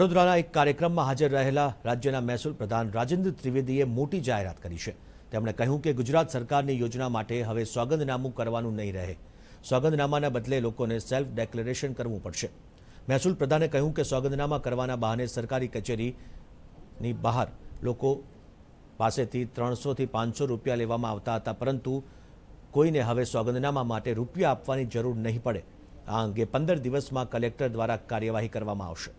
રોદરાના એક કાર્યક્રમમાં હાજર રહેલા રાજ્યના મહેસૂલ પ્રધાન રાજेन्द्र ત્રિવેદીએ મોટી જાહેરાત કરી છે તેમણે કહ્યું કે ગુજરાત સરકારે યોજના માટે હવે સોગંદનામું કરવાનું નહી રહે સોગંદનામાના બદલે લોકોએ સેલ્ફ ડિક્લેરેશન કરવું પડશે મહેસૂલ પ્રધાને કહ્યું કે સોગંદનામા કરવાના બહાને સરકારી કચેરી ની બહાર લોકો પાસે થી 300 થી 500 રૂપિયા લેવામાં આવતા હતા પરંતુ કોઈને હવે સોગંદનામા માટે રૂપિયા આપવાની જરૂર નહીં પડે આ અંગે 15 દિવસમાં કલેક્ટર દ્વારા કાર્યવાહી કરવામાં આવશે